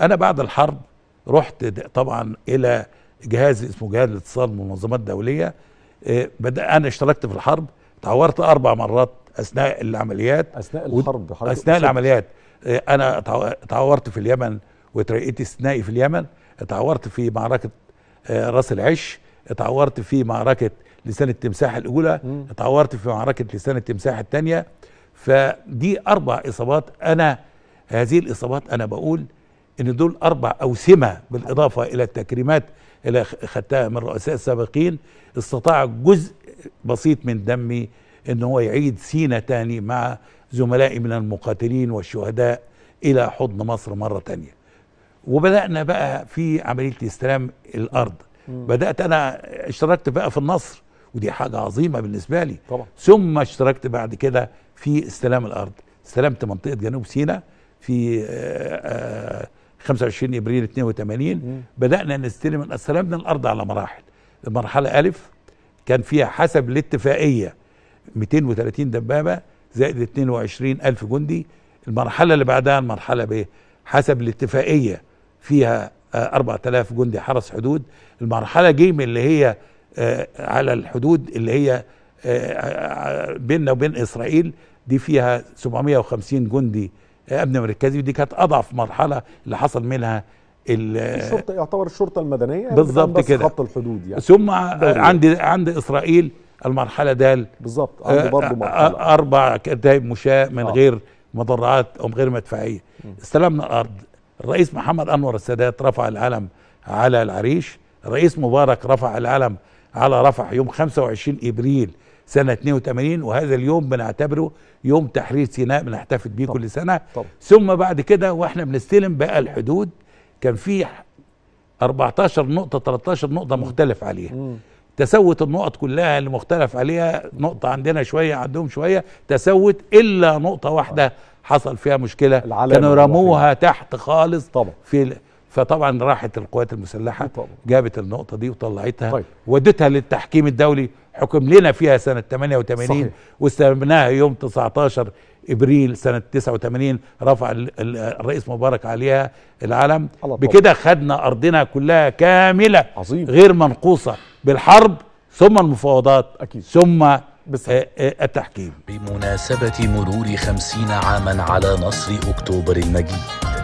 انا بعد الحرب رحت طبعا الى جهاز اسمه جهاز الاتصال منظمات دوليه الدوليه آه، بدأ انا اشتركت في الحرب تعورت اربع مرات اثناء العمليات اثناء الحرب و... اثناء العمليات آه، انا تعورت في اليمن وترقيت استثنائي في اليمن اتعورت في معركه آه، راس العش اتعورت في معركه لسان التمساح الاولى م. اتعورت في معركه لسان التمساح الثانيه فدي اربع اصابات انا هذه الاصابات انا بقول ان دول اربع اوسمه بالاضافه الى التكريمات اللي خدتها من الرؤساء السابقين استطاع جزء بسيط من دمي ان هو يعيد سينا تاني مع زملائي من المقاتلين والشهداء الى حضن مصر مره تانية وبدانا بقى في عمليه استلام الارض بدات انا اشتركت بقى في النصر ودي حاجه عظيمه بالنسبه لي طبعا. ثم اشتركت بعد كده في استلام الارض استلمت منطقه جنوب سينا في آآ آه، آآ آه، 25 ابريل 82 بدانا نستلم استلمنا الارض على مراحل المرحله الف كان فيها حسب الاتفاقيه 230 دبابه زائد 22 الف جندي المرحله اللي بعدها المرحله ب حسب الاتفاقيه فيها 4000 آه، جندي حرس حدود المرحله جيم اللي هي آه، على الحدود اللي هي آه، بيننا وبين اسرائيل دي فيها 750 جندي امن مركزي ودي كانت اضعف مرحله اللي حصل منها الشرطه يعتبر الشرطه المدنيه بالظبط كده خط الحدود يعني ثم عند عند اسرائيل المرحله دال بالظبط آه، برضه آه، مرحله اربع كتائب مشاة من آه. غير مدرعات او غير مدفعيه استلمنا الارض الرئيس محمد انور السادات رفع العلم على العريش الرئيس مبارك رفع العلم على رفح يوم 25 ابريل سنة 82 وهذا اليوم بنعتبره يوم تحرير سيناء بنحتفل بيه كل سنة طبعا. ثم بعد كده واحنا بنستلم بقى الحدود كان في 14 نقطة 13 نقطة مختلف عليها تسوت النقط كلها اللي مختلف عليها نقطة عندنا شوية عندهم شوية تسوت إلا نقطة واحدة حصل فيها مشكلة كانوا رموها تحت خالص طبعا في فطبعا راحت القوات المسلحه طبعا. جابت النقطه دي وطلعتها طيب. ودتها للتحكيم الدولي حكم لنا فيها سنه 88 واستلمناها يوم 19 ابريل سنه 89 رفع الرئيس مبارك عليها العلم بكده خدنا ارضنا كلها كامله عظيم. غير منقوصه بالحرب ثم المفاوضات أكيد. ثم آه، آه، التحكيم بمناسبة مرور خمسين عاما على نصر أكتوبر المجيد